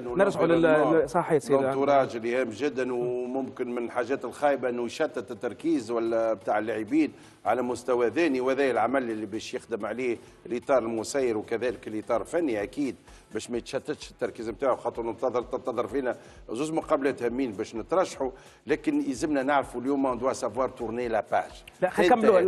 نرجع لل صحيح سيدي يعني. راجل هام جدا وممكن من الحاجات الخايبه انه يشتت التركيز ولا بتاع اللاعبين على مستوى ثاني وهذا العمل اللي باش يخدم عليه الاطار المسير وكذلك الاطار الفني اكيد باش ما يتشتتش التركيز نتاعو خاطر ننتظر تنتظر فينا زوج مقابلات هامين باش نترشحوا لكن يلزمنا نعرفوا اليوم اون دوا سافوار تورني لا باج لا نكملوا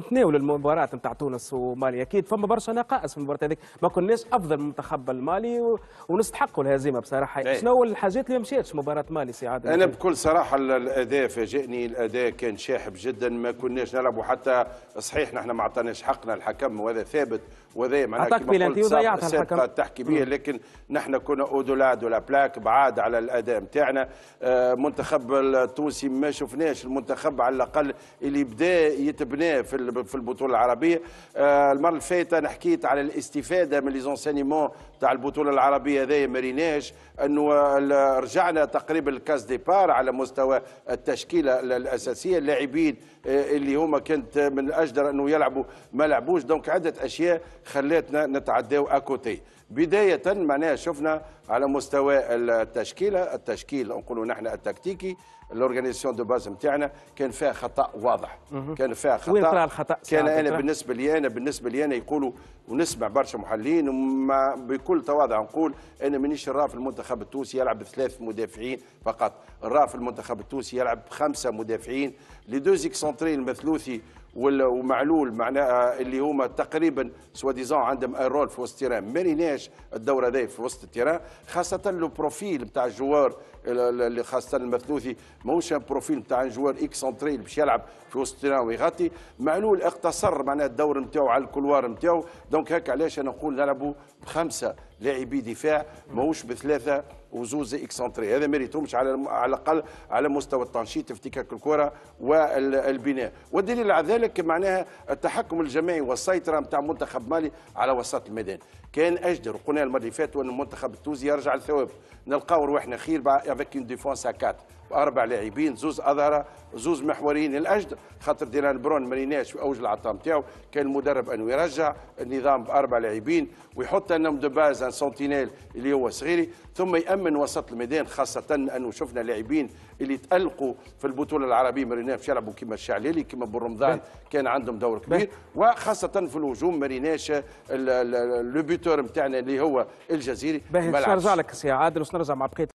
نتناولوا المباراه نتاع تونس ومالي اكيد فما برشا نقائص في المباراه هذيك ما كناش افضل منتخب المالي ونستحقوا الهزيمه بصراحه إيه. شنو الحاجات اللي ما مشاتش مباراه مالي سي عادل انا بكل صراحه الاداء فاجئني الاداء كان شاحب جدا ما كناش نلعبوا حتى صحيح نحن ما عطيناش حقنا الحكم وهذا ثابت وذي معناها بلانتي وضيعتها الحكم التحكيميه لكن نحن كنا اودولا دو لا بلاك بعاد على الاداء نتاعنا آه، منتخب التونسي ما شفناش المنتخب على الاقل اللي بدا يتبنى في في البطوله العربيه آه، المره الفايته فاتت انا حكيت على الاستفاده من ليزونسينيمون تاع البطوله العربيه هذايا مريناش انه رجعنا تقريبا الكاس ديبار على مستوى التشكيله الاساسيه اللاعبين آه، اللي هما كانت من الاجدر انه يلعبوا ما لعبوش دونك عده اشياء خلاتنا نتعداو اكوتي بدايه معناها شفنا على مستوى التشكيله التشكيل نقولوا نحن التكتيكي الاورغانيزاسيون دو باز نتاعنا كان فيها خطا واضح كان فيها خطا وين الخطا كان انا بالنسبه لي انا بالنسبه لي انا يقولوا ونسمع برشا محللين وما بكل تواضع نقول انا مانيش في المنتخب التونسي يلعب بثلاث مدافعين فقط في المنتخب التونسي يلعب بخمسه مدافعين لي دو زيكسونتري المثلوثي ومعلول معناها اللي هما تقريبا سوا ديزون عندهم ان رول في وسط التيران ما ريناش الدوره هذه في وسط التيران خاصه لو بروفيل نتاع الجوار اللي خاصه المثلوثي ماهوش بروفيل نتاع جوار اكسنتري اللي باش يلعب في وسط التيران ويغطي معلول اقتصر معناها الدور نتاعو على الكلوار نتاعو دونك هكا علاش انا نقول نلعبوا بخمسه لاعبي دفاع ماهوش بثلاثه وزوز اكسنتري هذا ما ريتهمش على على الاقل على مستوى التنشيط افتكاك الكره والبناء والدليل على ذلك معناها التحكم الجماعي والسيطره نتاع منتخب مالي على وسط الميدان كان اجدر وقلنا المره اللي فاتت ان المنتخب التونسي يرجع للثواب نلقاو رواحنا خير هذاك ديفونس 4 اربع لاعبين زوز اظهره زوز محوريين الاجد خاطر ديران برون مريناش في اوج العطاء نتاعو كان المدرب انه يرجع النظام باربع لاعبين ويحط انهم باز ان سنتينيل اللي هو صغيري ثم يامن وسط الميدان خاصه انه شفنا لاعبين اللي تالقوا في البطوله العربيه مريناش يلعبوا كما الشعليلي كما بورمضان كان عندهم دور كبير وخاصه في الهجوم مريناش لو بيتور نتاعنا اللي هو الجزيري باهي نرجع لك سي عادل ونرجع مع بقيه